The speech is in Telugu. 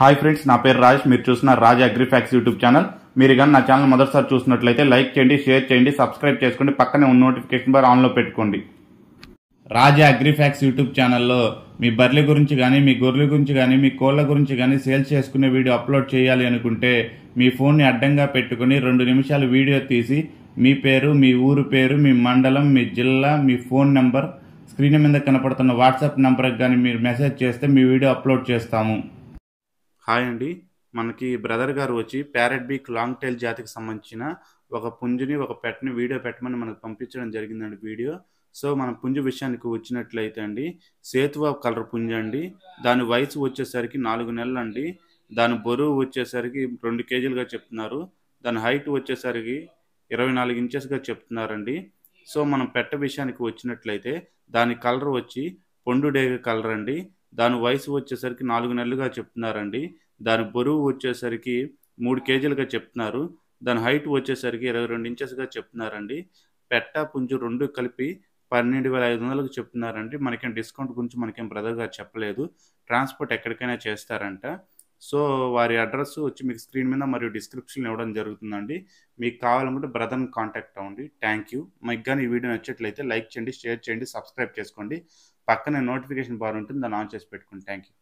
హాయ్ ఫ్రెండ్స్ నా పేరు రాజ్ మీరు చూసిన రాజ్ అగ్రిఫాక్స్ యూట్యూబ్ ఛానల్ మీరు కానీ నా ఛానల్ మొదటిసారి చూసినట్లయితే లైక్ చేయండి షేర్ చేయండి సబ్స్క్రైబ్ చేసుకోండి పక్కనే ఉన్న నోటిఫికేషన్ బార్ ఆన్లో పెట్టుకోండి రాజా అగ్రిఫాక్స్ యూట్యూబ్ ఛానల్లో మీ బర్లి గురించి కానీ మీ గొర్రెల గురించి కానీ మీ కోళ్ళ గురించి కానీ సేల్స్ చేసుకునే వీడియో అప్లోడ్ చేయాలి అనుకుంటే మీ ఫోన్ని అడ్డంగా పెట్టుకుని రెండు నిమిషాలు వీడియో తీసి మీ పేరు మీ ఊరు పేరు మీ మండలం మీ జిల్లా మీ ఫోన్ నెంబర్ స్క్రీన్ మీద కనపడుతున్న వాట్సాప్ నెంబర్కి కానీ మీరు మెసేజ్ చేస్తే మీ వీడియో అప్లోడ్ చేస్తాము హాయ్ అండి మనకి బ్రదర్ గారు వచ్చి ప్యారెట్ బీక్ లాంగ్ టైల్ జాతికి సంబంధించిన ఒక పుంజుని ఒక పెట్టని వీడియో పెట్టమని మనకు పంపించడం జరిగిందండి వీడియో సో మన పుంజు విషయానికి వచ్చినట్లయితే అండి సేతువా కలర్ పుంజు అండి దాని వయసు వచ్చేసరికి నాలుగు నెలలు అండి దాని బరువు వచ్చేసరికి రెండు కేజీలుగా చెప్తున్నారు దాని హైట్ వచ్చేసరికి ఇరవై నాలుగు ఇంచెస్గా చెప్తున్నారండి సో మనం పెట్ట విషయానికి వచ్చినట్లయితే దాని కలర్ వచ్చి పొండు డేగ కలర్ అండి దాని వయసు వచ్చేసరికి నాలుగు నెలలుగా చెప్తున్నారండి దాని బరువు వచ్చేసరికి మూడు కేజీలుగా చెప్తున్నారు దాని హైట్ వచ్చేసరికి ఇరవై రెండు ఇంచెస్గా చెప్తున్నారండి పెట్ట పుంజు రెండు కలిపి పన్నెండు వేల ఐదు వందలకు చెప్తున్నారండి మనకేం డిస్కౌంట్ గురించి మనకేం బ్రదర్గా చెప్పలేదు ట్రాన్స్పోర్ట్ ఎక్కడికైనా చేస్తారంట సో వారి అడ్రస్ వచ్చి మీకు స్క్రీన్ మీద మరియు డిస్క్రిప్షన్ ఇవ్వడం జరుగుతుందండి మీకు కావాలనుకుంటే బ్రదర్ని కాంటాక్ట్ అవ్వండి థ్యాంక్ యూ మీకు కానీ ఈ వీడియో నచ్చినట్లయితే లైక్ చేయండి షేర్ చేయండి సబ్స్క్రైబ్ చేసుకోండి పక్కనే నోటిఫికేషన్ బార్ ఉంటుంది దాన్ని ఆన్ చేసి పెట్టుకోండి థ్యాంక్ యూ